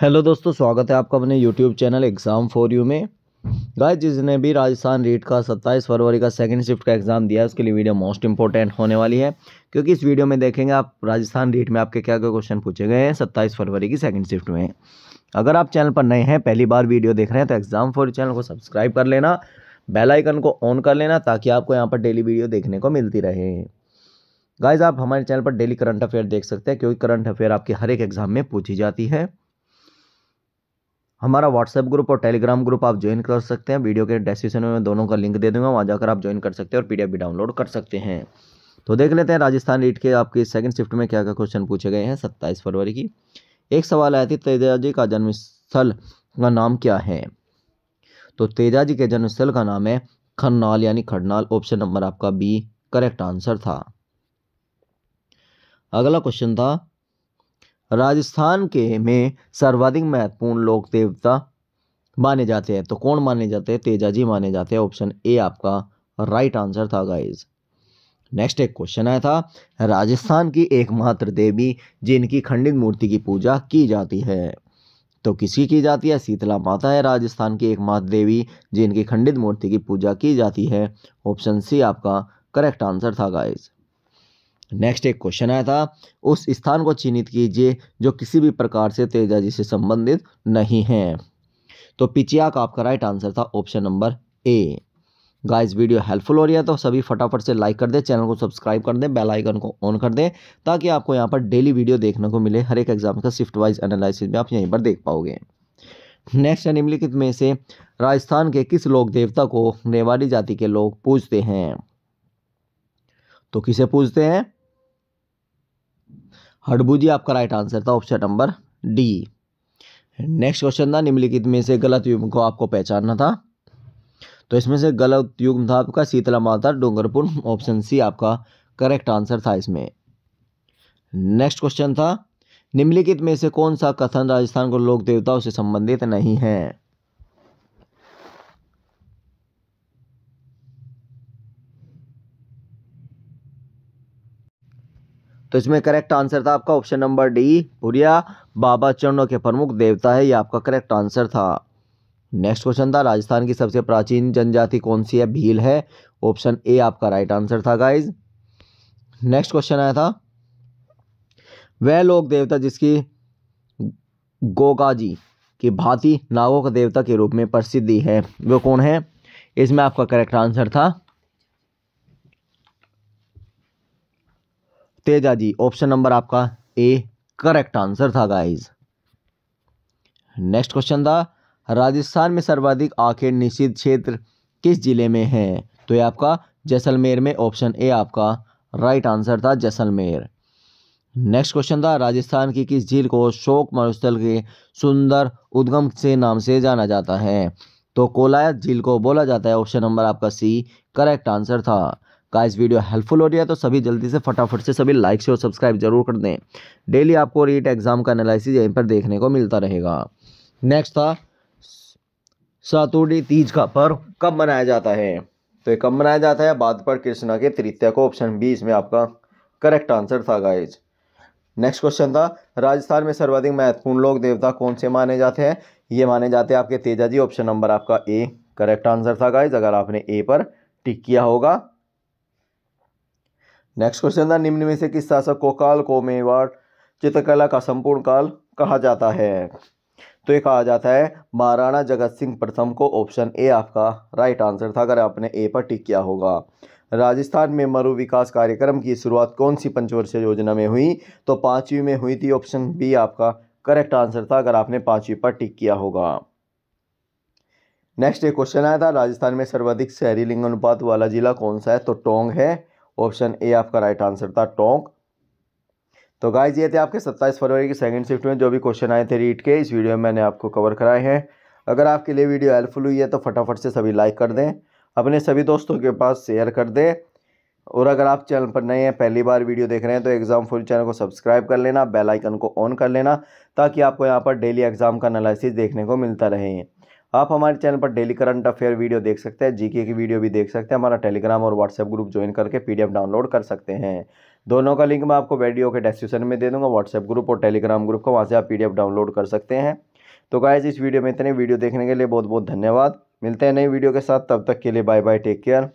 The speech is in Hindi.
हेलो दोस्तों स्वागत है आपका अपने YouTube channel exam for you में गाय जिसने भी राजस्थान रीट का सत्ताईस फरवरी का सेकंड शिफ्ट का एग्ज़ाम दिया है उसके लिए वीडियो मोस्ट इंपॉर्टेंट होने वाली है क्योंकि इस वीडियो में देखेंगे आप राजस्थान रीट में आपके क्या क्या क्वेश्चन पूछे गए हैं सत्ताईस फरवरी की सेकेंड शिफ्ट में अगर आप चैनल पर नए हैं पहली बार वीडियो देख रहे हैं तो एग्ज़ाम फॉर चैनल को सब्सक्राइब कर लेना बेलाइकन को ऑन कर लेना ताकि आपको यहाँ पर डेली वीडियो देखने को मिलती रहे गाइज आप हमारे चैनल पर डेली करंट अफेयर देख सकते हैं क्योंकि करंट अफेयर आपके हर एक एग्ज़ाम में पूछी जाती है हमारा व्हाट्सएप ग्रुप और टेलीग्राम ग्रुप आप ज्वाइन कर सकते हैं वीडियो के डिस्क्रिप्शन में मैं दोनों का लिंक दे दूंगा वहाँ जाकर आप ज्वाइन कर सकते हैं और पीडीएफ भी डाउनलोड कर सकते हैं तो देख लेते हैं राजस्थान रीट के आपके सेकंड शिफ्ट में क्या क्या क्वेश्चन पूछे गए हैं सत्ताईस फरवरी की एक सवाल आया थी तेजा जी का जन्म स्थल का नाम क्या है तो तेजा जी के जन्म स्थल का नाम है खरनाल यानी खरनाल ऑप्शन नंबर आपका बी करेक्ट आंसर था अगला क्वेश्चन था राजस्थान के में सर्वाधिक महत्वपूर्ण लोक देवता माने जाते हैं तो कौन माने जाते हैं तेजाजी माने जाते हैं ऑप्शन ए आपका राइट आंसर था गाइज नेक्स्ट एक क्वेश्चन आया था राजस्थान की एकमात्र देवी जिनकी खंडित मूर्ति की पूजा की जाती है तो किसकी की जाती है शीतला माता है राजस्थान की एकमात्र देवी जिनकी खंडित मूर्ति की पूजा की जाती है ऑप्शन सी आपका करेक्ट आंसर था गाइज नेक्स्ट एक क्वेश्चन आया था उस स्थान को चिन्हित कीजिए जो किसी भी प्रकार से तेजाजी से संबंधित नहीं है तो पिचिया का आपका राइट आंसर था option number A guys video helpful हो रही है तो सभी फटाफट से लाइक कर दें चैनल को सब्सक्राइब कर दें बेल आइकन को ऑन कर दें ताकि आपको यहाँ पर डेली वीडियो देखने को मिले हर एक एग्जाम का शिफ्ट वाइज एनालिसिस में आप यहीं पर देख पाओगे नेक्स्ट निम्नलिखित में से राजस्थान के किस लोक देवता को नेवारी जाति के लोग पूजते हैं तो किसे पूजते हैं हडबुजी आपका राइट आंसर था option number D next question था निम्नलिखित में से गलत युग्म को आपको पहचानना था तो इसमें से गलत युग्म था आपका शीतला माता डोंगरपुर ऑप्शन सी आपका करेक्ट आंसर था इसमें नेक्स्ट क्वेश्चन था निम्नलिखित में से कौन सा कथन राजस्थान को लोक देवताओं से संबंधित नहीं है तो इसमें करेक्ट आंसर था आपका option number D Bhuriya Baba चरणों के प्रमुख देवता है ये आपका करेक्ट आंसर था नेक्स्ट क्वेश्चन था राजस्थान की सबसे प्राचीन जनजाति कौन सी है भील है ऑप्शन ए आपका राइट आंसर था गाइज नेक्स्ट क्वेश्चन आया था वह लोक देवता जिसकी गोगाजी की भांति नागों के देवता के रूप में प्रसिद्धि है वो कौन है इसमें आपका करेक्ट आंसर था तेजा जी ऑप्शन नंबर आपका ए करेक्ट आंसर था गाइज नेक्स्ट क्वेश्चन था राजस्थान में सर्वाधिक आखिर निषिद्ध क्षेत्र किस जिले में है तो ये आपका जैसलमेर में ऑप्शन ए आपका राइट आंसर था जैसलमेर नेक्स्ट क्वेश्चन था राजस्थान की किस झील को शोक मरुस्थल के सुंदर उद्गम से नाम से जाना जाता है तो कोलायत झील को बोला जाता है ऑप्शन नंबर आपका सी करेक्ट आंसर था गाइस वीडियो हेल्पफुल हो रही है तो सभी जल्दी से फटाफट से सभी लाइक से और सब्सक्राइब जरूर कर दें डेली आपको रीट एग्ज़ाम का एनालिसिस यहीं पर देखने को मिलता रहेगा नेक्स्ट था सातुड़ी तीज का पर्व कब मनाया जाता है तो ये कब मनाया जाता है बाद पर कृष्णा के तृतीय को ऑप्शन बी इसमें आपका करेक्ट आंसर था गाइज नेक्स्ट क्वेश्चन था राजस्थान में सर्वाधिक महत्वपूर्ण लोक देवता कौन से माने जाते हैं ये माने जाते हैं आपके तेजा जी ऑप्शन नंबर आपका ए करेक्ट आंसर था गाइज अगर आपने ए पर टिक किया होगा नेक्स्ट क्वेश्चन था निम्न में से किस शासक को काल को मेवाड़ चित्रकला का संपूर्ण काल कहा जाता है तो ये कहा जाता है महाराणा जगत सिंह प्रथम को ऑप्शन ए आपका राइट आंसर था अगर आपने ए पर टिक किया होगा राजस्थान में मरु विकास कार्यक्रम की शुरुआत कौन सी पंचवर्षीय योजना में हुई तो पांचवी में हुई थी ऑप्शन बी आपका करेक्ट आंसर था अगर आपने पांचवी पर टिक किया होगा नेक्स्ट एक क्वेश्चन आया था राजस्थान में सर्वाधिक शहरी लिंग अनुपात वाला जिला कौन सा है तो टोंग है ऑप्शन ए आपका राइट आंसर था टोंक तो गाइज ये थे आपके 27 फरवरी के सेकंड शिफ्ट में जो भी क्वेश्चन आए थे रीट के इस वीडियो में मैंने आपको कवर कराए हैं अगर आपके लिए वीडियो हेल्पफुल हुई है तो फटाफट से सभी लाइक कर दें अपने सभी दोस्तों के पास शेयर कर दें और अगर आप चैनल पर नए हैं पहली बार वीडियो देख रहे हैं तो एग्ज़ाम फुल चैनल को सब्सक्राइब कर लेना बेल आइकन को ऑन कर लेना ताकि आपको यहाँ पर डेली एग्ज़ाम का एनालिसिस देखने को मिलता रहे आप हमारे चैनल पर डेली करंट अफेयर वीडियो देख सकते हैं जीके की वीडियो भी देख सकते हैं हमारा टेलीग्राम और व्हाट्सएप ग्रुप ज्वाइन करके पीडीएफ डाउनलोड कर सकते हैं दोनों का लिंक मैं आपको वीडियो के डिस्क्रिप्शन में दे दूंगा व्हाट्सएप ग्रुप और टेलीग्राम ग्रुप का वहाँ से आप पी डाउनलोड कर सकते हैं तो गाइज इस वीडियो में इतने वीडियो देखने के लिए बहुत बहुत धन्यवाद मिलते हैं नई वीडियो के साथ तब तक के लिए बाय बाय टेक केयर